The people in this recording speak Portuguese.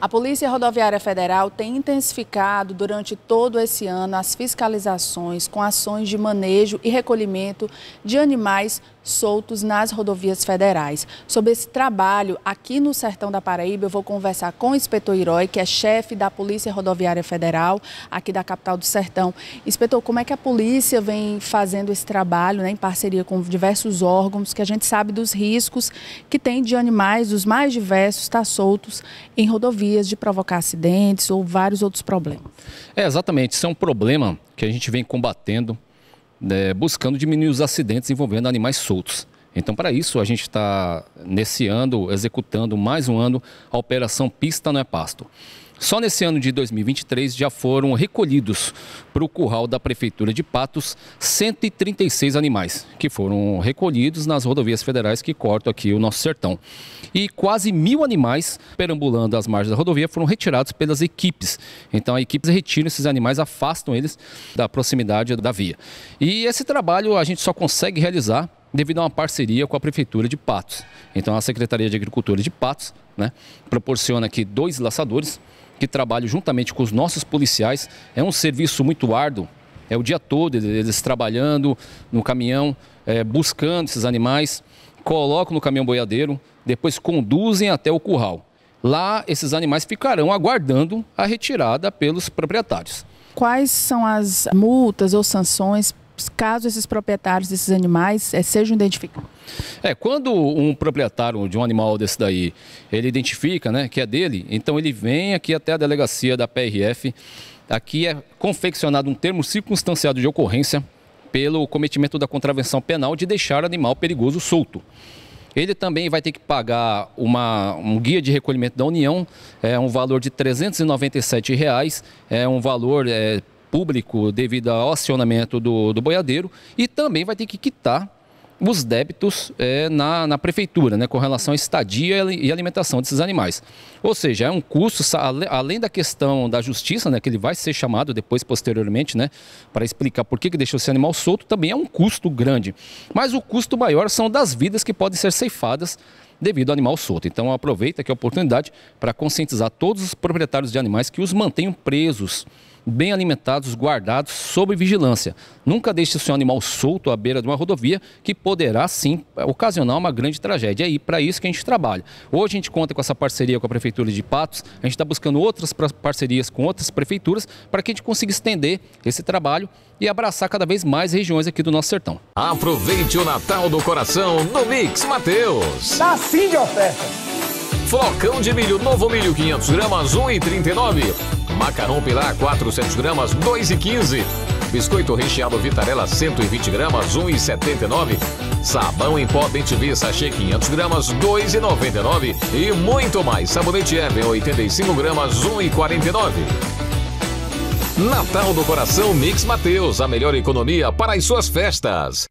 A Polícia Rodoviária Federal tem intensificado durante todo esse ano as fiscalizações com ações de manejo e recolhimento de animais soltos nas rodovias federais. Sobre esse trabalho aqui no Sertão da Paraíba, eu vou conversar com o inspetor Herói, que é chefe da Polícia Rodoviária Federal aqui da capital do Sertão. Inspetor, como é que a polícia vem fazendo esse trabalho né, em parceria com diversos órgãos, que a gente sabe dos riscos que tem de animais, dos mais diversos, estar tá soltos em rodovias? de provocar acidentes ou vários outros problemas. É, exatamente. Isso é um problema que a gente vem combatendo, né, buscando diminuir os acidentes envolvendo animais soltos. Então, para isso, a gente está, nesse ano, executando mais um ano a Operação Pista Não é Pasto. Só nesse ano de 2023 já foram recolhidos para o curral da Prefeitura de Patos 136 animais que foram recolhidos nas rodovias federais que cortam aqui o nosso sertão. E quase mil animais perambulando as margens da rodovia foram retirados pelas equipes. Então, as equipes retiram esses animais, afastam eles da proximidade da via. E esse trabalho a gente só consegue realizar devido a uma parceria com a Prefeitura de Patos. Então, a Secretaria de Agricultura de Patos né, proporciona aqui dois laçadores que trabalham juntamente com os nossos policiais. É um serviço muito árduo, é o dia todo eles trabalhando no caminhão, é, buscando esses animais, colocam no caminhão boiadeiro, depois conduzem até o curral. Lá, esses animais ficarão aguardando a retirada pelos proprietários. Quais são as multas ou sanções caso esses proprietários desses animais é, sejam identificados? É, quando um proprietário de um animal desse daí, ele identifica né, que é dele, então ele vem aqui até a delegacia da PRF. Aqui é confeccionado um termo circunstanciado de ocorrência pelo cometimento da contravenção penal de deixar animal perigoso solto. Ele também vai ter que pagar uma, um guia de recolhimento da União, é um valor de R$ 397, reais, é um valor é, público devido ao acionamento do, do boiadeiro e também vai ter que quitar os débitos é, na, na, prefeitura, né, com relação à estadia e alimentação desses animais. Ou seja, é um custo, além da questão da justiça, né, que ele vai ser chamado depois, posteriormente, né, para explicar por que, que deixou esse animal solto, também é um custo grande. Mas o custo maior são das vidas que podem ser ceifadas devido ao animal solto. Então aproveita aqui é a oportunidade para conscientizar todos os proprietários de animais que os mantenham presos bem alimentados, guardados, sob vigilância. Nunca deixe o seu animal solto à beira de uma rodovia, que poderá sim ocasionar uma grande tragédia. E é para isso que a gente trabalha. Hoje a gente conta com essa parceria com a Prefeitura de Patos, a gente está buscando outras parcerias com outras prefeituras para que a gente consiga estender esse trabalho e abraçar cada vez mais regiões aqui do nosso sertão. Aproveite o Natal do Coração no Mix Mateus. Tá sim de oferta. Flocão de milho novo milho 500 gramas 1,39. Macarrão Pilar, 400 gramas, 2,15. Biscoito recheado Vitarella, 120 gramas, 1,79. Sabão em pó Dentivir sachê, 500 gramas, 2,99. E muito mais. Sabonete Ever, 85 gramas, 1,49. Natal do Coração Mix Mateus, a melhor economia para as suas festas.